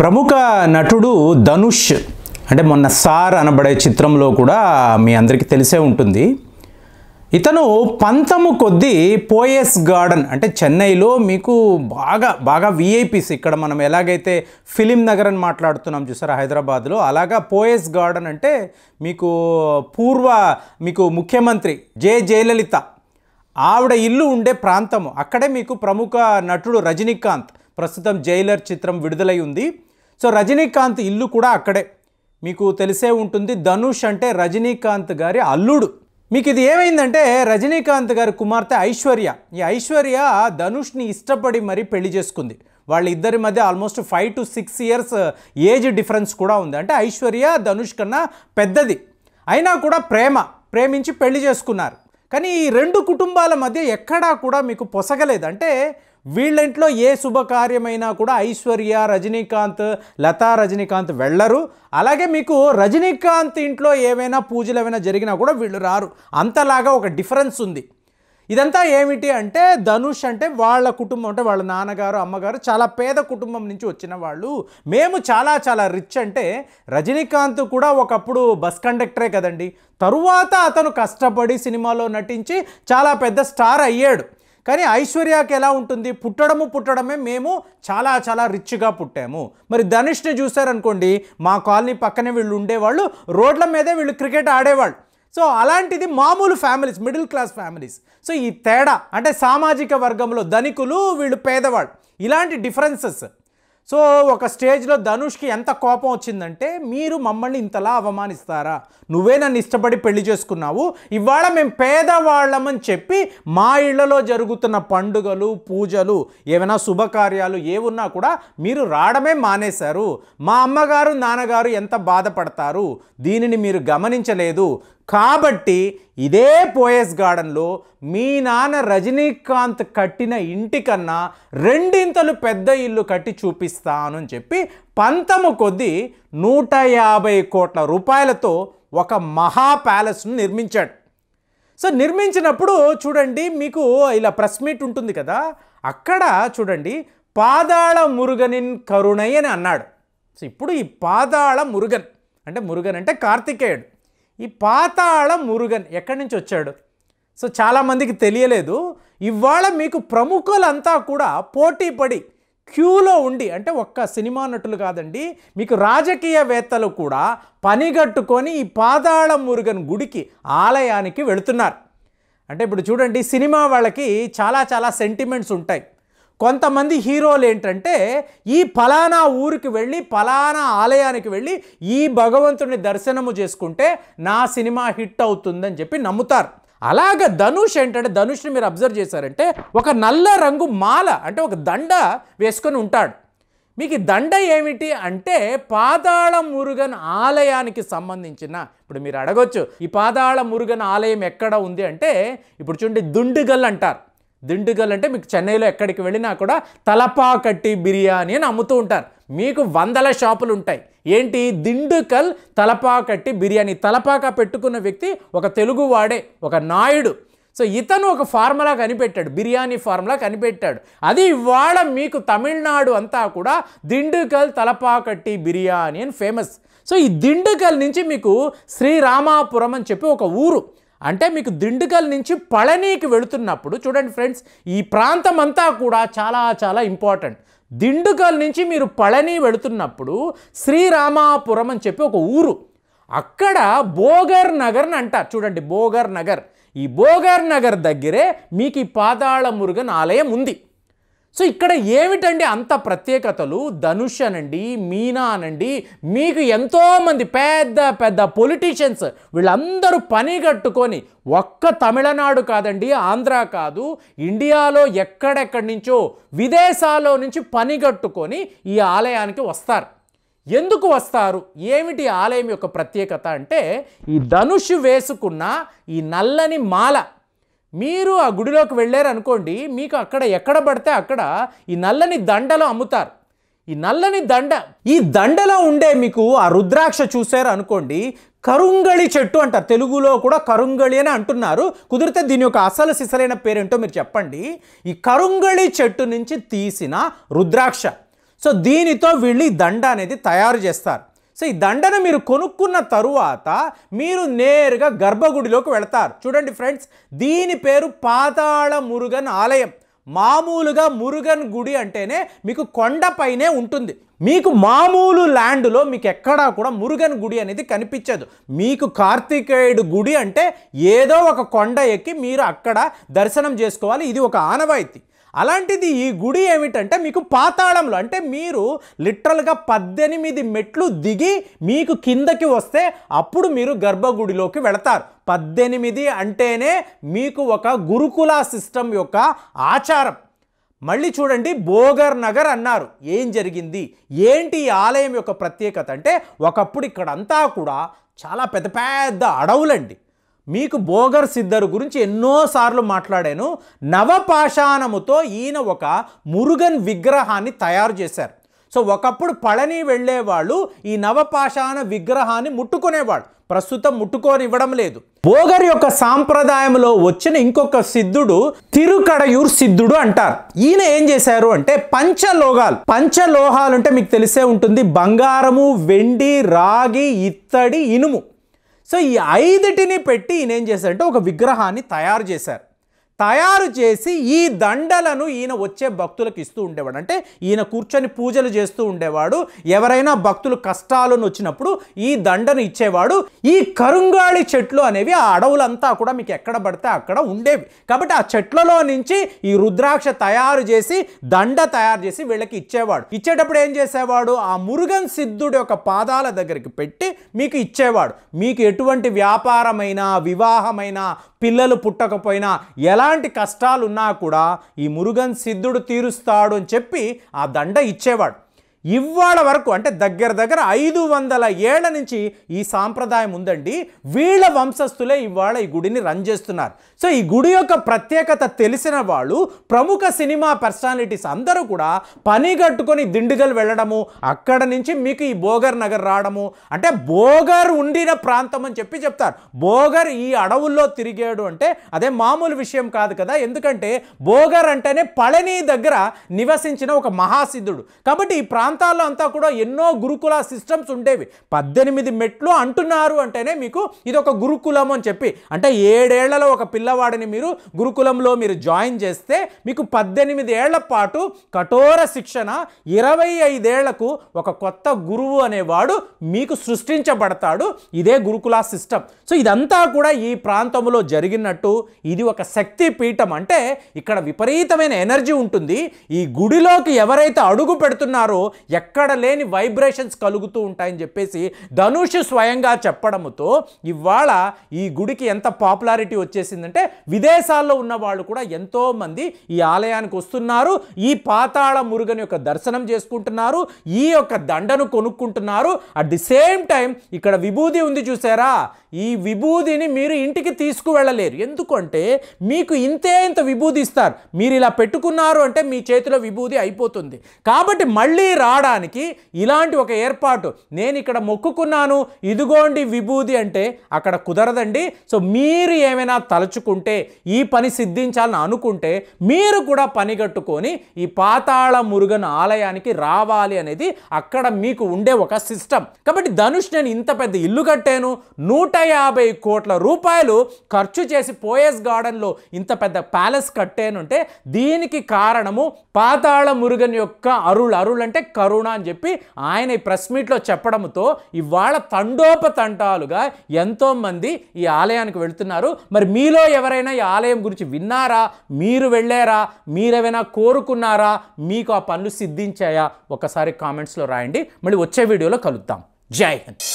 ప్రముఖ నటుడు ధనుష్ అంటే మొన్న సార్ అనబడే చిత్రంలో కూడా మీ అందరికీ తెలిసే ఉంటుంది ఇతను పంతము కొద్దీ పోయస్ గార్డెన్ అంటే చెన్నైలో మీకు బాగా బాగా విఐపీస్ ఇక్కడ మనం ఎలాగైతే ఫిలిం నగర్ అని మాట్లాడుతున్నాం చూసారా హైదరాబాద్లో అలాగా పోయస్ గార్డెన్ అంటే మీకు పూర్వ మీకు ముఖ్యమంత్రి జే జయలలిత ఆవిడ ఇల్లు ఉండే ప్రాంతము అక్కడే మీకు ప్రముఖ నటుడు రజనీకాంత్ ప్రస్తుతం జైలర్ చిత్రం విడుదలై ఉంది సో రజనీకాంత్ ఇల్లు కూడా అక్కడే మీకు తెలిసే ఉంటుంది ధనుష్ అంటే రజనీకాంత్ గారి అల్లుడు మీకు ఇది ఏమైందంటే రజనీకాంత్ గారి కుమార్తె ఐశ్వర్య ఈ ఐశ్వర్య ధనుష్ని ఇష్టపడి మరీ పెళ్లి చేసుకుంది వాళ్ళ ఇద్దరి మధ్య almost five to six years age difference కూడా ఉంది అంటే ఐశ్వర్య ధనుష్ కన్నా పెద్దది అయినా కూడా ప్రేమ ప్రేమించి పెళ్లి చేసుకున్నారు కానీ ఈ రెండు కుటుంబాల మధ్య ఎక్కడా కూడా మీకు పొసగలేదు అంటే వీళ్ళ ఇంట్లో ఏ శుభకార్యమైనా కూడా ఐశ్వర్య రజనీకాంత్ లతా రజనీకాంత్ వెళ్ళరు అలాగే మీకు రజనీకాంత్ ఇంట్లో ఏమైనా పూజలు ఏమైనా జరిగినా కూడా వీళ్ళు రారు అంతలాగా ఒక డిఫరెన్స్ ఉంది ఇదంతా ఏమిటి అంటే ధనుష్ అంటే వాళ్ళ కుటుంబం అంటే వాళ్ళ నాన్నగారు అమ్మగారు చాలా పేద కుటుంబం నుంచి వచ్చిన వాళ్ళు మేము చాలా చాలా రిచ్ అంటే రజనీకాంత్ కూడా ఒకప్పుడు బస్ కండక్టరే కదండి తరువాత అతను కష్టపడి సినిమాలో నటించి చాలా పెద్ద స్టార్ అయ్యాడు కానీ ఐశ్వర్యాకి ఎలా ఉంటుంది పుట్టడము పుట్టడమే మేము చాలా చాలా రిచ్గా పుట్టాము మరి ధనుష్ని చూసారనుకోండి మా కాలనీ పక్కనే వీళ్ళు ఉండేవాళ్ళు రోడ్ల మీదే వీళ్ళు క్రికెట్ ఆడేవాళ్ళు సో అలాంటిది మామూలు families middle class families so ఈ తేడా అంటే సామాజిక వర్గంలో ధనికులు వీళ్ళు పేదవాళ్ళు ఇలాంటి డిఫరెన్సెస్ సో ఒక స్టేజ్లో ధనుష్కి ఎంత కోపం వచ్చిందంటే మీరు మమ్మల్ని ఇంతలా అవమానిస్తారా నువ్వే నన్ను ఇష్టపడి పెళ్లి చేసుకున్నావు ఇవాళ మేము పేదవాళ్ళమని చెప్పి మా ఇళ్లలో జరుగుతున్న పండుగలు పూజలు ఏమైనా శుభకార్యాలు ఏమున్నా కూడా మీరు రావడమే మానేశారు మా అమ్మగారు నాన్నగారు ఎంత బాధపడతారు దీనిని మీరు గమనించలేదు కాబట్టి ఇదే పోయస్ గార్డెన్లో మీ నాన్న రజనీకాంత్ కట్టిన ఇంటికన్నా రెండింతలు పెద్ద ఇల్లు కట్టి చూపిస్తాను అని చెప్పి పంతము కొద్దీ నూట యాభై కోట్ల రూపాయలతో ఒక మహా ప్యాలెస్ను నిర్మించాడు సో నిర్మించినప్పుడు చూడండి మీకు ఇలా ప్రెస్ మీట్ ఉంటుంది కదా అక్కడ చూడండి పాదాళ మురుగనిన్ కరుణయ్య అని అన్నాడు సో ఇప్పుడు ఈ పాదాళ మురుగన్ అంటే మురుగన్ అంటే కార్తికేయుడు ఈ పాతాళ మురుగన్ ఎక్కడి నుంచి వచ్చాడు సో చాలామందికి తెలియలేదు ఇవాళ మీకు ప్రముఖులంతా కూడా పోటీ పడి క్యూలో ఉండి అంటే ఒక్క సినిమా నటులు కాదండి మీకు రాజకీయవేత్తలు కూడా పనిగట్టుకొని ఈ పాతాళ మురుగన్ గుడికి ఆలయానికి వెళుతున్నారు అంటే ఇప్పుడు చూడండి సినిమా వాళ్ళకి చాలా చాలా సెంటిమెంట్స్ ఉంటాయి కొంతమంది హీరోలు ఏంటంటే ఈ ఫలానా ఊరికి వెళ్ళి ఫలానా ఆలయానికి వెళ్ళి ఈ భగవంతుని దర్శనము చేసుకుంటే నా సినిమా హిట్ అవుతుందని చెప్పి నమ్ముతారు అలాగ ధనుష్ ఏంటంటే ధనుష్ని మీరు అబ్జర్వ్ చేశారంటే ఒక నల్ల రంగు మాల అంటే ఒక దండ వేసుకొని ఉంటాడు మీకు దండ ఏమిటి అంటే పాదాళ మురుగన్ ఆలయానికి సంబంధించిన ఇప్పుడు మీరు అడగొచ్చు ఈ పాదాళ మురుగన్ ఆలయం ఎక్కడ ఉంది అంటే ఇప్పుడు చూడండి దుండుగల్ అంటారు దిండుగల్ అంటే మీకు చెన్నైలో ఎక్కడికి వెళ్ళినా కూడా తలపాకట్టి బిర్యానీ అని అమ్ముతూ ఉంటారు మీకు వందల షాపులు ఉంటాయి ఏంటి దిండుకల్ తలపాకట్టి బిర్యానీ తలపాక పెట్టుకున్న వ్యక్తి ఒక తెలుగు వాడే ఒక నాయుడు సో ఇతను ఒక ఫార్ములా కనిపెట్టాడు బిర్యానీ ఫార్ములా కనిపెట్టాడు అది ఇవాళ మీకు తమిళనాడు అంతా కూడా దిండుకల్ తలపాకట్టి బిర్యానీ అని ఫేమస్ సో ఈ దిండుకల్ నుంచి మీకు శ్రీరామాపురం అని చెప్పి ఒక ఊరు అంటే మీకు దిండుకల్ నుంచి పళనీకి వెళుతున్నప్పుడు చూడండి ఫ్రెండ్స్ ఈ ప్రాంతం అంతా కూడా చాలా చాలా ఇంపార్టెంట్ దిండుకల్ నుంచి మీరు పళని వెళుతున్నప్పుడు శ్రీరామాపురం అని చెప్పి ఒక ఊరు అక్కడ బోగర్ నగర్ అని అంటారు చూడండి బోగర్ నగర్ ఈ బోగర్ నగర్ దగ్గరే మీకు ఈ పాతాళ మురుగన్ ఆలయం ఉంది సో ఇక్కడ ఏమిటండి అంత ప్రత్యేకతలు ధనుష్ అనండి మీనా అనండి మీకు ఎంతోమంది పెద్ద పెద్ద పొలిటీషియన్స్ వీళ్ళందరూ పని కట్టుకొని ఒక్క తమిళనాడు కాదండి ఆంధ్ర కాదు ఇండియాలో ఎక్కడెక్కడి నుంచో విదేశాల్లో నుంచి పని కట్టుకొని ఈ ఆలయానికి వస్తారు ఎందుకు వస్తారు ఏమిటి ఆలయం యొక్క ప్రత్యేకత అంటే ఈ ధనుష్ వేసుకున్న ఈ నల్లని మాల మీరు ఆ గుడిలోకి వెళ్ళారు అనుకోండి మీకు అక్కడ ఎక్కడ పడితే అక్కడ ఈ నల్లని దండలో అమ్ముతారు ఈ నల్లని దండ ఈ దండలో ఉండే మీకు ఆ రుద్రాక్ష చూశారు అనుకోండి కరుంగళి చెట్టు అంటారు తెలుగులో కూడా కరుంగళి అని అంటున్నారు కుదిరితే దీని యొక్క అసలు సిసలైన పేరేంటో మీరు చెప్పండి ఈ కరుంగళి చెట్టు నుంచి తీసిన రుద్రాక్ష సో దీనితో వీళ్ళు ఈ దండ అనేది తయారు చేస్తారు సో ఈ దండన మీరు కొనుక్కున్న తరువాత మీరు నేరుగా గర్భగుడిలోకి వెళతారు చూడండి ఫ్రెండ్స్ దీని పేరు పాతాళ మురుగన్ ఆలయం మామూలుగా మురుగన్ గుడి అంటేనే మీకు కొండపైనే ఉంటుంది మీకు మామూలు ల్యాండ్లో మీకు ఎక్కడా కూడా మురుగన్ గుడి అనేది కనిపించదు మీకు కార్తీకేయుడు గుడి అంటే ఏదో ఒక కొండ ఎక్కి మీరు అక్కడ దర్శనం చేసుకోవాలి ఇది ఒక ఆనవాయితీ అలాంటిది ఈ గుడి ఏమిటంటే మీకు పాతాళంలో అంటే మీరు లిటరల్గా పద్దెనిమిది మెట్లు దిగి మీకు కిందకి వస్తే అప్పుడు మీరు గర్భగుడిలోకి వెళతారు పద్దెనిమిది అంటేనే మీకు ఒక గురుకుల సిస్టమ్ యొక్క ఆచారం మళ్ళీ చూడండి బోగర్ నగర్ అన్నారు ఏం జరిగింది ఏంటి ఈ ఆలయం యొక్క ప్రత్యేకత అంటే ఒకప్పుడు ఇక్కడంతా కూడా చాలా పెద్ద పెద్ద అడవులండి మీకు బోగర్స్ ఇద్దరు గురించి ఎన్నోసార్లు మాట్లాడాను నవపాషాణముతో ఈయన ఒక మురుగన్ విగ్రహాన్ని తయారు చేశారు సో ఒకప్పుడు పళని వెళ్ళేవాళ్ళు ఈ నవపాషాణ విగ్రహాన్ని ముట్టుకునేవాళ్ళు ప్రస్తుతం ముట్టుకోనివ్వడం లేదు బోగర్ యొక్క సాంప్రదాయంలో వచ్చిన ఇంకొక సిద్ధుడు తిరుకడయూర్ సిద్ధుడు అంటారు ఈయన ఏం చేశారు అంటే పంచలోహాలు పంచలోహాలు అంటే మీకు తెలిసే ఉంటుంది బంగారము వెండి రాగి ఇత్తడి ఇనుము సో ఈ ఐదుటిని పెట్టి ఈయన ఏం చేశారంటే ఒక విగ్రహాన్ని తయారు చేశారు తయారు చేసి ఈ దండలను ఈయన వచ్చే భక్తులకు ఇస్తూ ఉండేవాడు అంటే ఈయన కూర్చొని పూజలు చేస్తూ ఉండేవాడు ఎవరైనా భక్తులు కష్టాలను వచ్చినప్పుడు ఈ దండను ఇచ్చేవాడు ఈ కరుంగాళి చెట్లు అనేవి ఆ అడవులంతా కూడా మీకు ఎక్కడ పడితే అక్కడ ఉండేవి కాబట్టి ఆ చెట్లలో నుంచి ఈ రుద్రాక్ష తయారు చేసి దండ తయారు చేసి వీళ్ళకి ఇచ్చేవాడు ఇచ్చేటప్పుడు ఏం చేసేవాడు ఆ మురుగన్ సిద్ధుడి యొక్క పాదాల దగ్గరికి పెట్టి మీకు ఇచ్చేవాడు మీకు ఎటువంటి వ్యాపారమైనా వివాహమైనా పిల్లలు పుట్టకపోయినా ఎలా ఎలాంటి కష్టాలున్నా కూడా ఈ మురుగన్ సిద్ధుడు తీరుస్తాడు అని చెప్పి ఆ దండ ఇచ్చేవాడు ఇవాళ వరకు అంటే దగ్గర దగ్గర ఐదు వందల ఏళ్ల నుంచి ఈ సాంప్రదాయం ఉందండి వీళ్ళ వంశస్థులే ఇవాళ ఈ గుడిని రన్ చేస్తున్నారు సో ఈ గుడి యొక్క ప్రత్యేకత తెలిసిన వాళ్ళు ప్రముఖ సినిమా పర్సనాలిటీస్ అందరూ కూడా పని కట్టుకొని దిండుగలు వెళ్ళడము అక్కడ నుంచి మీకు ఈ బోగర్ నగర్ రావడము అంటే బోగర్ ఉండిన ప్రాంతం అని చెప్పి చెప్తారు బోగర్ ఈ అడవుల్లో తిరిగాడు అంటే అదే మామూలు విషయం కాదు కదా ఎందుకంటే బోగర్ అంటేనే పళని దగ్గర నివసించిన ఒక మహాసిద్ధుడు కాబట్టి ఈ ప్రాంతం ప్రాంతాల్లో అంతా కూడా ఎన్నో గురుకుల సిస్టమ్స్ ఉండేవి పద్దెనిమిది మెట్లు అంటున్నారు అంటేనే మీకు ఇది ఒక గురుకులం అని చెప్పి అంటే ఏడేళ్లలో ఒక పిల్లవాడిని మీరు గురుకులంలో మీరు జాయిన్ చేస్తే మీకు పద్దెనిమిది ఏళ్ల పాటు కఠోర శిక్షణ ఇరవై ఐదేళ్లకు ఒక కొత్త గురువు అనేవాడు మీకు సృష్టించబడతాడు ఇదే గురుకుల సిస్టమ్ సో ఇదంతా కూడా ఈ ప్రాంతంలో జరిగినట్టు ఇది ఒక శక్తి పీఠం అంటే ఇక్కడ విపరీతమైన ఎనర్జీ ఉంటుంది ఈ గుడిలోకి ఎవరైతే అడుగు పెడుతున్నారో ఎక్కడ లేని వైబ్రేషన్స్ కలుగుతూ ఉంటాయని చెప్పేసి ధనుష్ స్వయంగా చెప్పడంతో ఇవాళ ఈ గుడికి ఎంత పాపులారిటీ వచ్చేసిందంటే విదేశాల్లో ఉన్న వాళ్ళు కూడా ఎంతోమంది ఈ ఆలయానికి వస్తున్నారు ఈ పాతాళ మురుగని యొక్క దర్శనం చేసుకుంటున్నారు ఈ యొక్క దండను కొనుక్కుంటున్నారు అట్ ది సేమ్ టైం ఇక్కడ విభూది ఉంది చూసారా ఈ విభూదిని మీరు ఇంటికి తీసుకువెళ్ళలేరు ఎందుకంటే మీకు ఇంతే ఇంత విభూది ఇస్తారు మీరు ఇలా పెట్టుకున్నారు అంటే మీ చేతిలో విభూది అయిపోతుంది కాబట్టి మళ్ళీ రావడానికి ఇలాంటి ఒక ఏర్పాటు నేను ఇక్కడ మొక్కుకున్నాను ఇదిగోండి విభూది అంటే అక్కడ కుదరదండి సో మీరు ఏమైనా తలుచుకుంటే ఈ పని సిద్ధించాలని అనుకుంటే మీరు కూడా పనిగట్టుకొని ఈ పాతాళ మురుగన్ ఆలయానికి రావాలి అనేది అక్కడ మీకు ఉండే ఒక సిస్టమ్ కాబట్టి ధనుష్ నేను ఇంత పెద్ద ఇల్లు కట్టాను నూట యాభై కోట్ల రూపాయలు ఖర్చు చేసి పోయస్ గార్డెన్లో ఇంత పెద్ద ప్యాలెస్ కట్టానుంటే దీనికి కారణము పాతాళ మురుగన్ యొక్క అరుళ్ అరుళ్ అంటే కరుణ అని చెప్పి ఆయన ఈ ప్రెస్ మీట్లో చెప్పడంతో ఇవాళ తండోపతంటాలుగా ఎంతోమంది ఈ ఆలయానికి వెళుతున్నారు మరి మీలో ఎవరైనా ఈ ఆలయం గురించి విన్నారా మీరు వెళ్ళారా మీరేమైనా కోరుకున్నారా మీకు ఆ పనులు సిద్ధించాయా ఒకసారి కామెంట్స్లో రాయండి మళ్ళీ వచ్చే వీడియోలో కలుద్దాం జై హింద్